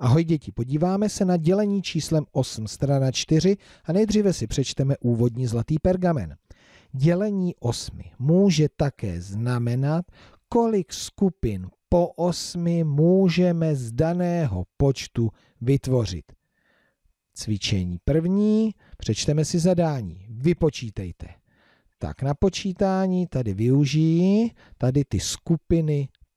Ahoj děti, podíváme se na dělení číslem 8, strana 4 a nejdříve si přečteme úvodní zlatý pergamen. Dělení 8 může také znamenat, kolik skupin po 8 můžeme z daného počtu vytvořit. Cvičení první, přečteme si zadání, vypočítejte. Tak na počítání tady využijí tady ty skupiny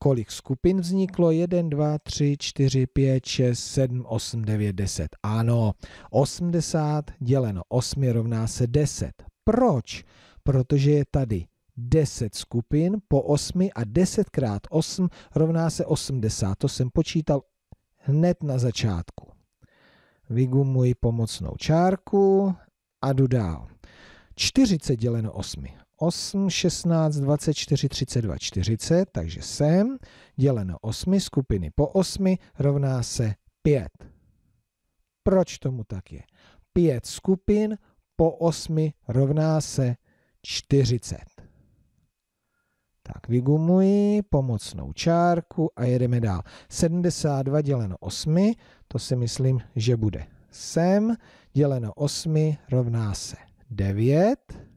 kolik skupin vzniklo? 1, 2, 3, 4, 5, 6, 7, 8, 9, 10. Ano, 80 děleno 8 rovná se 10. Proč? Protože je tady 10 skupin po 8 a 10 krát 8 rovná se 80. To jsem počítal hned na začátku. Vygumuji pomocnou čárku a jdu dál. 40 děleno 8. 8, 16, 24, 32, 40, takže sem děleno 8 skupiny po 8 rovná se 5. Proč tomu tak je? 5 skupin po 8 rovná se 40. Tak vygumuji pomocnou čárku a jedeme dál. 72 děleno 8, to si myslím, že bude sem, děleno 8 rovná se 9.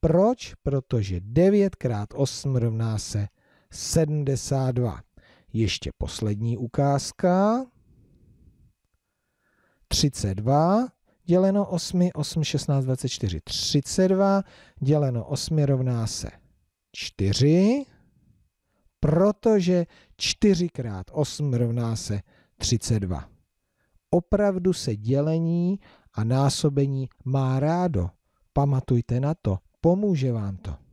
Proč? Protože 9 x 8 rovná se 72. Ještě poslední ukázka. 32 děleno 8, 8, 16, 24, 32, děleno 8 rovná se 4, protože 4 x 8 rovná se 32. Opravdu se dělení a násobení má rádo. Pamatujte na to. Pomůže vám to.